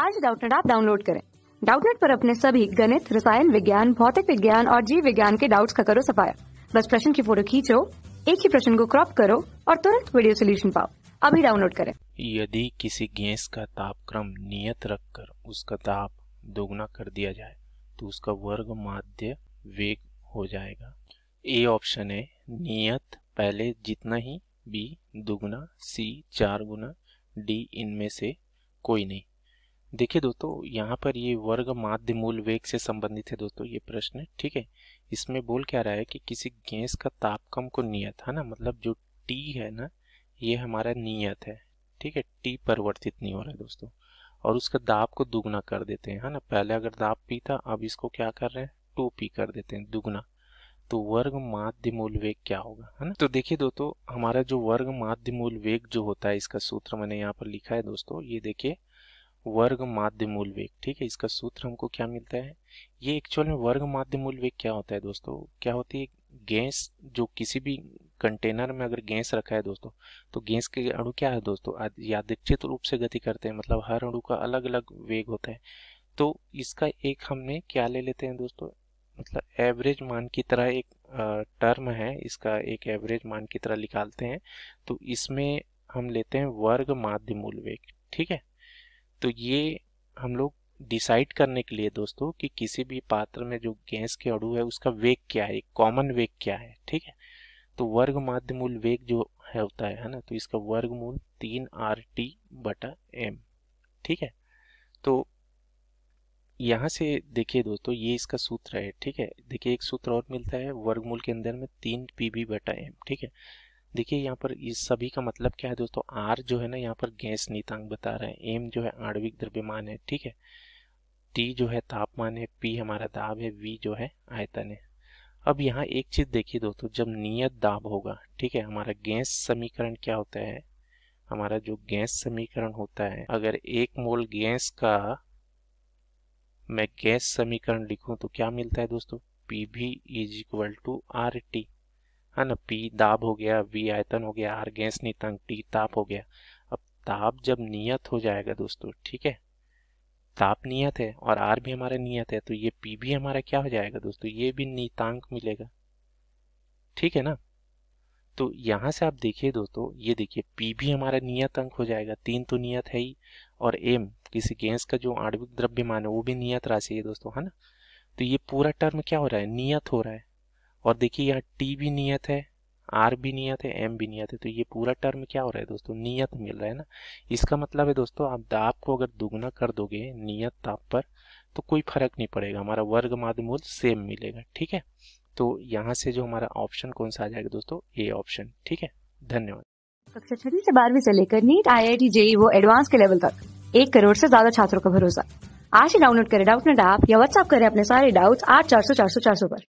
आज डाउटनेट आप डाउनलोड करें डाउटनेट पर अपने सभी गणित रसायन विज्ञान भौतिक विज्ञान और जीव विज्ञान के डाउट्स का करो सफाया बस प्रश्न की फोटो खींचो एक ही प्रश्न को क्रॉप करो और तुरंत वीडियो सोल्यूशन पाओ अभी डाउनलोड करें यदि किसी गैस का तापक्रम नियत रखकर उसका ताप दोगुना कर दिया जाए तो उसका वर्ग माध्य वेग हो जाएगा ए ऑप्शन है नियत पहले जितना ही बी दोगुना सी चार गुना डी इनमें से कोई नहीं देखिए दोस्तों यहाँ पर ये वर्ग माध्य मूल वेग से संबंधित है दोस्तों ये प्रश्न ठीक है इसमें बोल क्या रहा है कि किसी गैस का तापक्रम को नियत है ना मतलब जो टी है ना ये हमारा नियत है ठीक है टी परिवर्तित नहीं हो रहा है दोस्तों और उसका दाब को दुगना कर देते हैं है ना पहले अगर दाब पी था अब इसको क्या कर रहे हैं टू पी कर देते हैं दुगना तो वर्ग माध्य मूल वेग क्या होगा है ना तो देखिए दोस्तों हमारा जो वर्ग माध्य मूल वेग जो होता है इसका सूत्र मैंने यहाँ पर लिखा है दोस्तों ये देखिए वर्ग माध्य मूल वेग ठीक है इसका सूत्र हमको क्या मिलता है ये एक्चुअल में वर्ग माध्य मूल वेग क्या होता है दोस्तों क्या होती है गैस जो किसी भी कंटेनर में अगर गैस रखा है दोस्तों तो गैस के अणु क्या है दोस्तों यादिक्षित रूप से गति करते हैं मतलब हर अणु का अलग अलग वेग होता है तो इसका एक हमने क्या ले लेते हैं दोस्तों मतलब एवरेज मान की तरह एक टर्म है इसका एक एवरेज मान की तरह निकालते हैं तो इसमें हम लेते हैं वर्ग माध्य मूल वेग ठीक है तो ये हम लोग डिसाइड करने के लिए दोस्तों कि किसी भी पात्र में जो गैस के अड़ू है उसका वेग क्या है कॉमन वेग क्या है ठीक है तो वर्ग माध्यमूल वेग जो है होता है है ना तो इसका वर्गमूल तीन आर टी बटा एम ठीक है तो यहाँ से देखिए दोस्तों ये इसका सूत्र है ठीक है देखिए एक सूत्र और मिलता है वर्गमूल के अंदर में तीन पी बी बटा एम ठीक है देखिए यहाँ पर इस सभी का मतलब क्या है दोस्तों आर जो है ना यहाँ पर गैस नीतांक बता रहे हैं एम जो है आणविक द्रव्यमान है ठीक है टी जो है तापमान है पी हमारा दाब है वी जो है आयतन है अब यहाँ एक चीज देखिए दोस्तों जब नियत दाब होगा ठीक है हमारा गैस समीकरण क्या होता है हमारा जो गैस समीकरण होता है अगर एक मोल गैस का मैं गैस समीकरण लिखूं तो क्या मिलता है दोस्तों पी भी is equal to R T है ना पी दाब हो गया वी आयतन हो गया आर गैस नितंग टी ताप हो गया अब ताप जब नियत हो जाएगा दोस्तों ठीक है ताप नियत है और आर भी हमारा नियत है तो ये पी भी हमारा क्या हो जाएगा दोस्तों ये भी नितांक मिलेगा ठीक है ना तो यहाँ से आप देखिए दोस्तों ये देखिए पी भी हमारा नियत अंक हो जाएगा तीन तो नियत है ही और एम किसी गैस का जो आणविक द्रव्यमान है वो भी नियत राशि है दोस्तों है ना तो ये पूरा टर्म क्या हो रहा है नियत हो रहा है और देखिए यहाँ टी भी नियत है आर भी नियत है एम भी नियत है तो ये पूरा टर्म क्या हो रहा है दोस्तों नियत मिल रहा है ना इसका मतलब है दोस्तों आप दाब को अगर दुगना कर दोगे नियत ताप पर तो कोई फर्क नहीं पड़ेगा हमारा वर्ग माध्यमूल सेम मिलेगा ठीक है तो यहाँ से जो हमारा ऑप्शन कौन सा आ जाएगा दोस्तों ए ऑप्शन ठीक है धन्यवाद कक्षा छठी से बारहवीं से लेकर NEET I I T JEE वो एडवांस के लेवल तक एक करोड़ से ज्यादा छात्रों का भरोसा आज ही डाउनलोड करें डाउट नेट ऐप या व्हाट्सअप करें अपने सारे डाउट्स आठ चार सौ चार सौ चार सौ पर